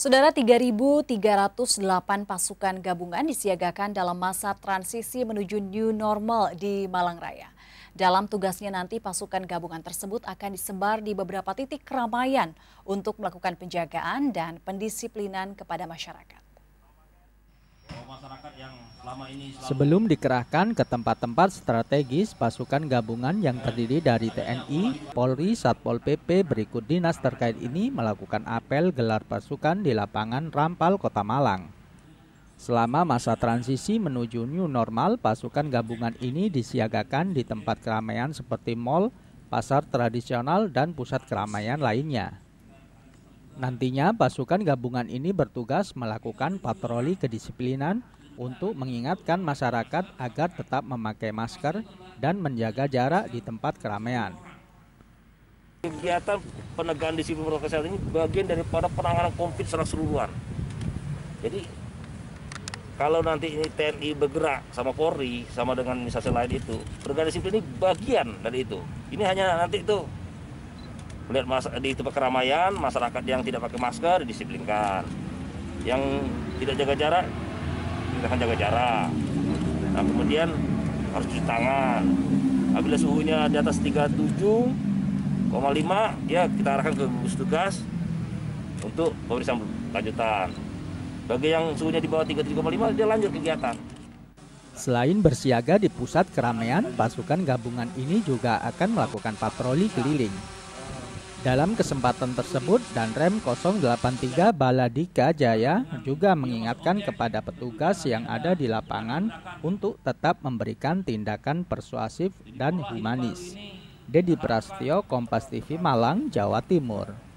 Saudara 3.308 pasukan gabungan disiagakan dalam masa transisi menuju new normal di Malang Raya. Dalam tugasnya nanti pasukan gabungan tersebut akan disebar di beberapa titik keramaian untuk melakukan penjagaan dan pendisiplinan kepada masyarakat. Sebelum dikerahkan ke tempat-tempat strategis, pasukan gabungan yang terdiri dari TNI, Polri, Satpol PP berikut dinas terkait ini melakukan apel gelar pasukan di lapangan Rampal, Kota Malang. Selama masa transisi menuju new normal, pasukan gabungan ini disiagakan di tempat keramaian seperti mal, pasar tradisional, dan pusat keramaian lainnya. Nantinya pasukan gabungan ini bertugas melakukan patroli kedisiplinan untuk mengingatkan masyarakat agar tetap memakai masker dan menjaga jarak di tempat keramaian. Kegiatan penegakan disiplin protokol kesehatan ini bagian daripada penanganan COVID secara seluruhan. Jadi kalau nanti ini TNI bergerak sama Polri sama dengan instansi lain itu, penegakan disiplin ini bagian dari itu. Ini hanya nanti itu melihat di tempat keramaian masyarakat yang tidak pakai masker disiplinkan yang tidak jaga jarak kita akan jaga jarak nah kemudian harus cuci tangan apabila suhunya di atas 37,5 ya kita arahkan ke gugus tugas untuk pemeriksaan lanjutan bagi yang suhunya di bawah 37,5 dia lanjut kegiatan Selain bersiaga di pusat keramaian, pasukan gabungan ini juga akan melakukan patroli keliling dalam kesempatan tersebut, Danrem 083 Baladika Jaya juga mengingatkan kepada petugas yang ada di lapangan untuk tetap memberikan tindakan persuasif dan humanis. Dedi Prastio, Kompas TV Malang, Jawa Timur.